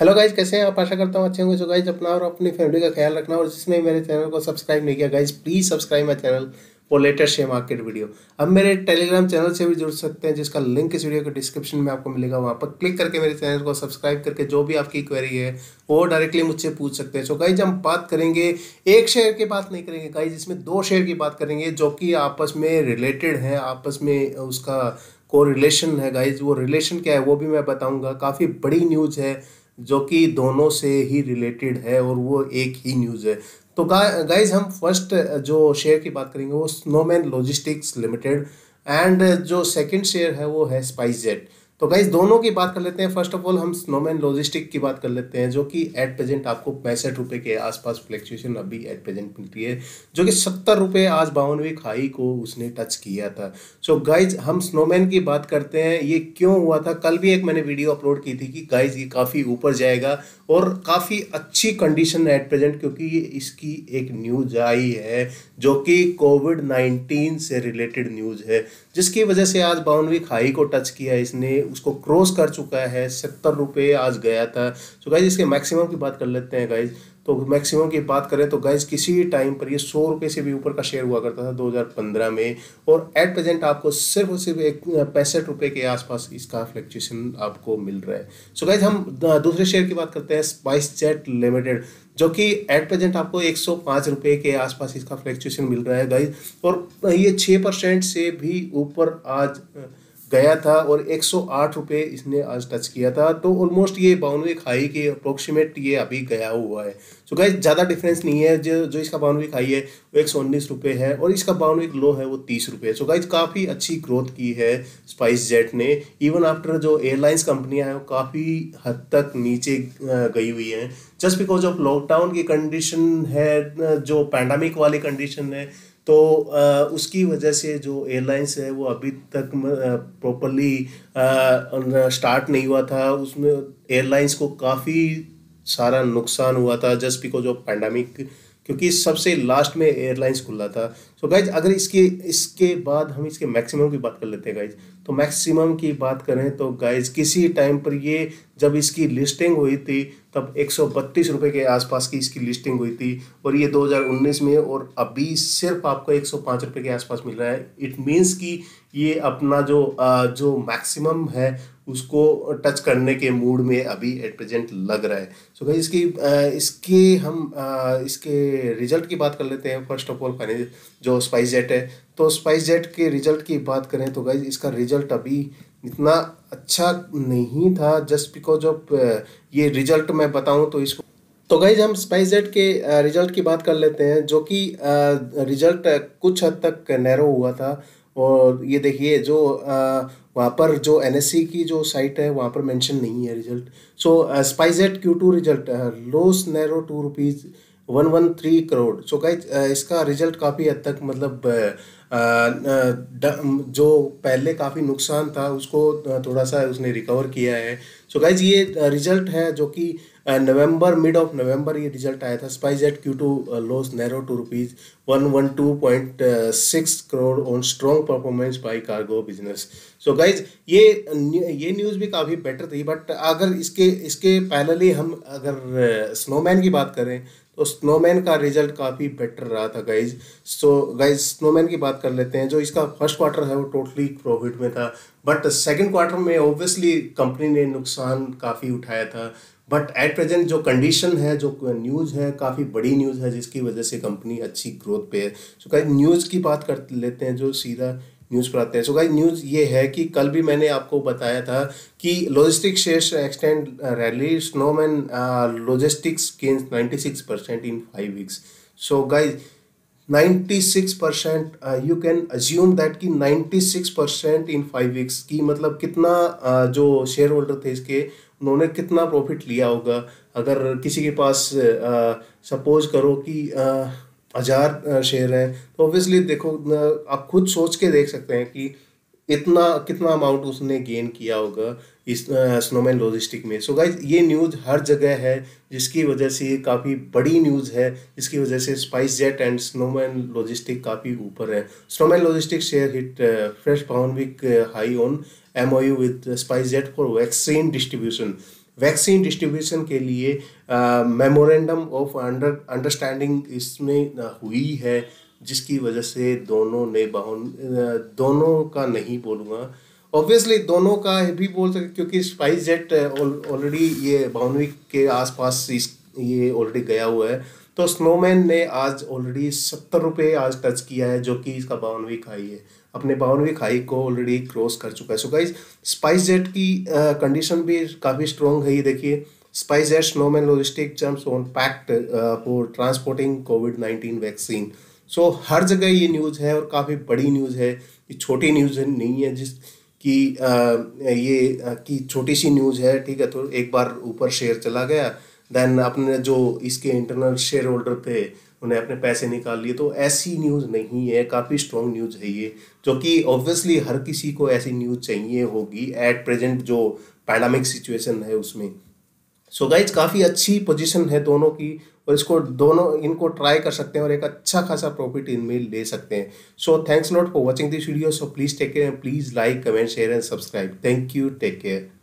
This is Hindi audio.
हेलो गाइज कैसे हैं आप आशा करता हूँ अच्छे होंगे जो गाइज अपना और अपनी फैमिली का ख्याल रखना और जिसने मेरे चैनल को सब्सक्राइब नहीं किया guys please subscribe my channel for latest share market video अब मेरे टेलीग्राम चैनल से भी जुड़ सकते हैं जिसका लिंक इस वीडियो के डिस्क्रिप्शन में आपको मिलेगा वहाँ पर क्लिक करके मेरे चैनल को सब्सक्राइब करके जो भी आपकी क्वेरी है वो डायरेक्टली मुझसे पूछ सकते हैं सो गाइज हम बात करेंगे एक शेयर की बात नहीं करेंगे गाइज इसमें दो शेयर की बात करेंगे जो कि आपस में रिलेटेड है आपस में उसका को रिलेशन है गाइज वो रिलेशन क्या है वो भी मैं बताऊँगा काफ़ी बड़ी न्यूज़ है जो कि दोनों से ही रिलेटेड है और वो एक ही न्यूज़ है तो गाइज हम फर्स्ट जो शेयर की बात करेंगे वो स्नोमैन लॉजिस्टिक्स लिमिटेड एंड जो सेकंड शेयर है वो है स्पाइस जेट तो गाइज दोनों की बात कर लेते हैं फर्स्ट ऑफ ऑल हम स्नोमैन लॉजिस्टिक की बात कर लेते हैं जो कि एट प्रेजेंट आपको पैंसठ रुपये के आसपास फ्लैक्चुएशन अभी एट प्रेजेंट मिलती है जो कि सत्तर रुपये आज बावनवे खाई को उसने टच किया था सो so गाइज हम स्नोमैन की बात करते हैं ये क्यों हुआ था कल भी एक मैंने वीडियो अपलोड की थी कि गाइज ये काफ़ी ऊपर जाएगा और काफ़ी अच्छी कंडीशन है एट प्रेजेंट क्योंकि ये इसकी एक न्यूज आई है जो कि कोविड नाइन्टीन से रिलेटेड न्यूज़ है जिसकी वजह से आज बाउंड्री खाई को टच किया इसने उसको क्रॉस कर चुका है सत्तर रुपये आज गया था सो गाइज इसके मैक्सिमम की बात कर लेते हैं गाइज तो मैक्सिमम की बात करें तो गाइज किसी टाइम पर ये सौ रुपये से भी ऊपर का शेयर हुआ करता था 2015 में और एट प्रेजेंट आपको सिर्फ और सिर्फ एक पैंसठ रुपये के आसपास इसका फ्लैक्चुएशन आपको मिल रहा है सो so गैज हम दूसरे शेयर की बात करते हैं स्पाइस जेट लिमिटेड जो कि एट प्रेजेंट आपको एक सौ रुपये के आसपास इसका फ्लैक्चुएशन मिल रहा है गाइज और ये छः परसेंट से भी ऊपर आज गया था और एक सौ आठ रुपये इसने आज टच किया था तो ऑलमोस्ट ये बाउंड्री खाई के अप्रोक्सीमेट ये अभी गया हुआ है सो गाइज ज़्यादा डिफरेंस नहीं है जो जो इसका बाउंड्री खाई है वो एक सौ उन्नीस रुपये है और इसका बाउंड्री लो है वो तीस रुपये सो गाइज काफ़ी अच्छी ग्रोथ की है स्पाइस जेट ने इवन आफ्टर जो एयरलाइंस कंपनियाँ हैं वो काफ़ी हद तक नीचे गई हुई हैं जस्ट बिकॉज ऑफ लॉकडाउन की कंडीशन है जो पैंडमिक वाली कंडीशन है तो उसकी वजह से जो एयरलाइंस है वो अभी तक प्रॉपरली स्टार्ट नहीं हुआ था उसमें एयरलाइंस को काफ़ी सारा नुकसान हुआ था जस्ट बिकॉज ऑफ पैंडमिक क्योंकि सबसे लास्ट में एयरलाइंस खुला था सो so गाइज अगर इसके इसके बाद हम इसके मैक्सिमम की बात कर लेते हैं गाइज तो मैक्सिमम की बात करें तो गाइज किसी टाइम पर ये जब इसकी लिस्टिंग हुई थी तब एक सौ के आसपास की इसकी लिस्टिंग हुई थी और ये 2019 में और अभी सिर्फ आपको एक सौ रुपये के आसपास मिल रहा है इट मीन्स कि ये अपना जो जो मैक्सिमम है उसको टच करने के मूड में अभी एट प्रेजेंट लग रहा है सो so भाई इसकी इसके हम इसके रिजल्ट की बात कर लेते हैं फर्स्ट ऑफ ऑल फाइनेंस जो स्पाइस जेट है तो स्पाइस जेट के रिजल्ट की बात करें तो गाइज इसका रिजल्ट अभी इतना अच्छा नहीं था जस्ट बिकॉज ऑफ ये रिजल्ट मैं बताऊं तो इसको तो गाइज हम स्पाइस जेट के रिजल्ट की बात कर लेते हैं जो कि रिजल्ट कुछ हद तक नैरो हुआ था और ये देखिए जो वहाँ पर जो एन की जो साइट है वहाँ पर मेंशन नहीं है result so SpiceJet Q two result loss narrow to rupees one one three crore so guys इसका रिजल्ट काफ़ी हद तक मतलब uh, जो पहले काफ़ी नुकसान था उसको थोड़ा सा उसने रिकवर किया है सो so गाइज ये रिजल्ट है जो कि नवंबर मिड ऑफ नवंबर ये रिजल्ट आया था SpiceJet Q two loss narrow to rupees one one two point six crore on strong performance by cargo business so guys ये ये न्यूज़ भी काफ़ी बेटर थी बट अगर इसके इसके पैरेलली हम अगर स्नोमैन की बात करें तो स्नोमैन का रिजल्ट काफ़ी बेटर रहा था गाइज सो गाइज स्नोमैन की बात कर लेते हैं जो इसका फर्स्ट क्वार्टर है वो टोटली प्रॉफिट में था बट सेकंड क्वार्टर में ऑब्वियसली कंपनी ने नुकसान काफ़ी उठाया था बट एट प्रेजेंट जो कंडीशन है जो न्यूज़ है काफ़ी बड़ी न्यूज़ है जिसकी वजह से कंपनी अच्छी ग्रोथ पे है सो कहीं न्यूज़ की बात कर लेते हैं जो सीधा न्यूज़ पर आते हैं सो कहीं न्यूज़ ये है कि कल भी मैंने आपको बताया था कि logistic shares extend rally Snowman Logistics gains ninety six percent in five weeks so guys 96 percent you can assume that कि 96 परसेंट इन फाइव वीक्स की मतलब कितना uh, जो शेयर होल्डर थे इसके उन्होंने कितना प्रॉफिट लिया होगा अगर किसी के पास सपोज uh, करो कि हज़ार uh, शेयर uh, हैं तो ऑब्वियसली देखो आप खुद सोच के देख सकते हैं कि इतना कितना अमाउंट उसने गेन किया होगा इस स्नोमैन लॉजिस्टिक में सो so गाइज ये न्यूज़ हर जगह है जिसकी वजह से ये काफ़ी बड़ी न्यूज़ है जिसकी वजह से SpiceJet and Snowman logistic काफ़ी ऊपर है Snowman logistic share hit fresh pound week high on M O U with SpiceJet for vaccine distribution vaccine distribution के लिए मेमोरेंडम ऑफ अंडर अंडरस्टैंडिंग इसमें हुई है जिसकी वजह से दोनों ने बहुन दोनों का नहीं बोलूँगा ऑब्वियसली दोनों का भी बोल सकते क्योंकि स्पाइस जेट ऑलरेडी ये बावनवी के आसपास इस ये ऑलरेडी गया हुआ है तो स्नोमैन ने आज ऑलरेडी सत्तर रुपये आज टच किया है जो कि इसका बावनवी खाई है अपने बावनवी खाई को ऑलरेडी क्रॉस कर चुका है सो गाइज स्पाइस जेट की कंडीशन uh, भी काफ़ी स्ट्रॉन्ग है ये देखिए SpiceJet Snowman logistic jumps on pact for transporting COVID nineteen vaccine so so, हर जगह ये न्यूज़ है और काफ़ी बड़ी न्यूज़ है ये छोटी न्यूज़ नहीं है जिस कि ये कि छोटी सी न्यूज़ है ठीक है तो एक बार ऊपर शेयर चला गया देन अपने जो इसके इंटरनल शेयर होल्डर थे उन्हें अपने पैसे निकाल लिए तो ऐसी न्यूज़ नहीं है काफ़ी स्ट्रॉन्ग न्यूज़ है ये जो कि ऑब्वियसली हर किसी को ऐसी न्यूज़ चाहिए होगी एट प्रेजेंट जो पैंडामिक सिचुएशन है उसमें सो गाइज काफ़ी अच्छी पोजीशन है दोनों की और इसको दोनों इनको ट्राई कर सकते हैं और एक अच्छा खासा प्रॉफिट इनमें ले सकते हैं so thanks not for watching this video so please take care please like comment share and subscribe thank you take care